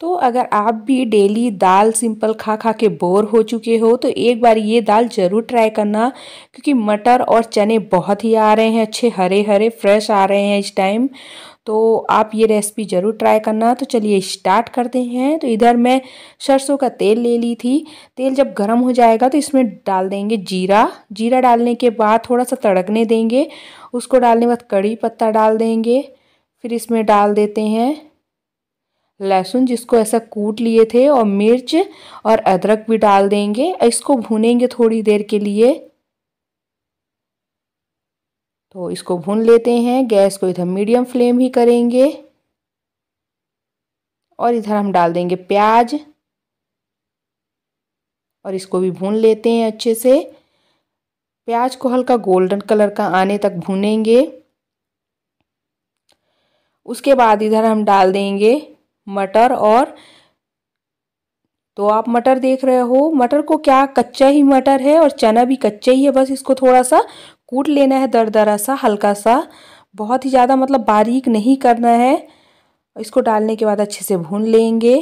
तो अगर आप भी डेली दाल सिंपल खा खा के बोर हो चुके हो तो एक बार ये दाल ज़रूर ट्राई करना क्योंकि मटर और चने बहुत ही आ रहे हैं अच्छे हरे हरे फ्रेश आ रहे हैं इस टाइम तो आप ये रेसिपी ज़रूर ट्राई करना तो चलिए स्टार्ट करते हैं तो इधर मैं सरसों का तेल ले ली थी तेल जब गर्म हो जाएगा तो इसमें डाल देंगे जीरा जीरा डालने के बाद थोड़ा सा तड़कने देंगे उसको डालने के बाद कड़ी पत्ता डाल देंगे फिर इसमें डाल देते हैं लहसुन जिसको ऐसा कूट लिए थे और मिर्च और अदरक भी डाल देंगे इसको भूनेंगे थोड़ी देर के लिए तो इसको भून लेते हैं गैस को इधर मीडियम फ्लेम ही करेंगे और इधर हम डाल देंगे प्याज और इसको भी भून लेते हैं अच्छे से प्याज को हल्का गोल्डन कलर का आने तक भूनेंगे उसके बाद इधर हम डाल देंगे मटर और तो आप मटर देख रहे हो मटर को क्या कच्चा ही मटर है और चना भी कच्चा ही है बस इसको थोड़ा सा कूट लेना है दरदरा सा हल्का सा बहुत ही ज़्यादा मतलब बारीक नहीं करना है इसको डालने के बाद अच्छे से भून लेंगे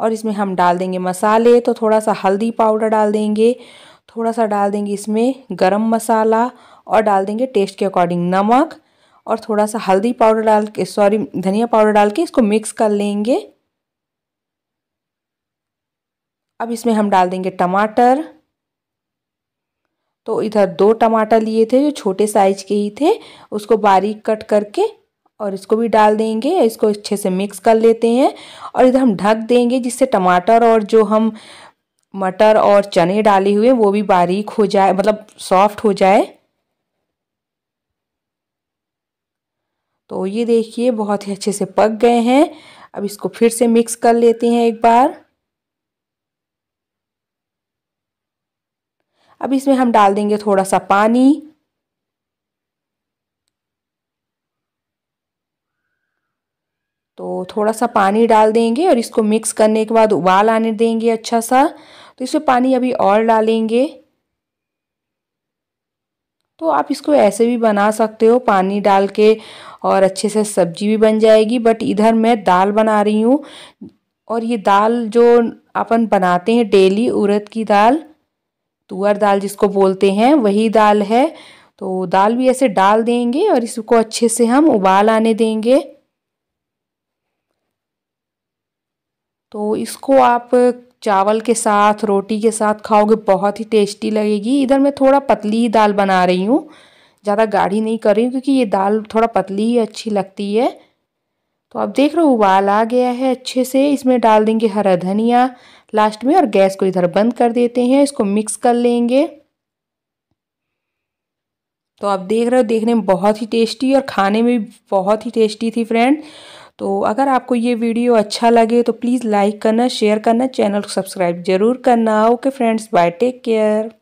और इसमें हम डाल देंगे मसाले तो थोड़ा सा हल्दी पाउडर डाल देंगे थोड़ा सा डाल देंगे इसमें गरम मसाला और डाल देंगे टेस्ट के अकॉर्डिंग नमक और थोड़ा सा हल्दी पाउडर डाल के सॉरी धनिया पाउडर डाल के इसको मिक्स कर लेंगे अब इसमें हम डाल देंगे टमाटर तो इधर दो टमाटर लिए थे जो छोटे साइज के ही थे उसको बारीक कट करके और इसको भी डाल देंगे इसको अच्छे से मिक्स कर लेते हैं और इधर हम ढक देंगे जिससे टमाटर और जो हम मटर और चने डाले हुए वो भी बारीक हो जाए मतलब सॉफ्ट हो जाए तो ये देखिए बहुत ही अच्छे से पक गए हैं अब इसको फिर से मिक्स कर लेते हैं एक बार अब इसमें हम डाल देंगे थोड़ा सा पानी तो थोड़ा सा पानी डाल देंगे और इसको मिक्स करने के बाद उबाल आने देंगे अच्छा सा तो इसमें पानी अभी और डालेंगे तो आप इसको ऐसे भी बना सकते हो पानी डाल के और अच्छे से सब्जी भी बन जाएगी बट इधर मैं दाल बना रही हूँ और ये दाल जो अपन बनाते हैं डेली उड़द की दाल तुअर दाल जिसको बोलते हैं वही दाल है तो दाल भी ऐसे डाल देंगे और इसको अच्छे से हम उबाल आने देंगे तो इसको आप चावल के साथ रोटी के साथ खाओगे बहुत ही टेस्टी लगेगी इधर मैं थोड़ा पतली ही दाल बना रही हूँ ज़्यादा गाढ़ी नहीं कर रही हूँ क्योंकि ये दाल थोड़ा पतली ही अच्छी लगती है तो आप देख रहे हो उबाल आ गया है अच्छे से इसमें डाल देंगे हरा धनिया लास्ट में और गैस को इधर बंद कर देते हैं इसको मिक्स कर लेंगे तो आप देख रहे हो देखने में बहुत ही टेस्टी और खाने में भी बहुत ही टेस्टी थी फ्रेंड तो अगर आपको ये वीडियो अच्छा लगे तो प्लीज़ लाइक करना शेयर करना चैनल को सब्सक्राइब ज़रूर करना okay friends bye take care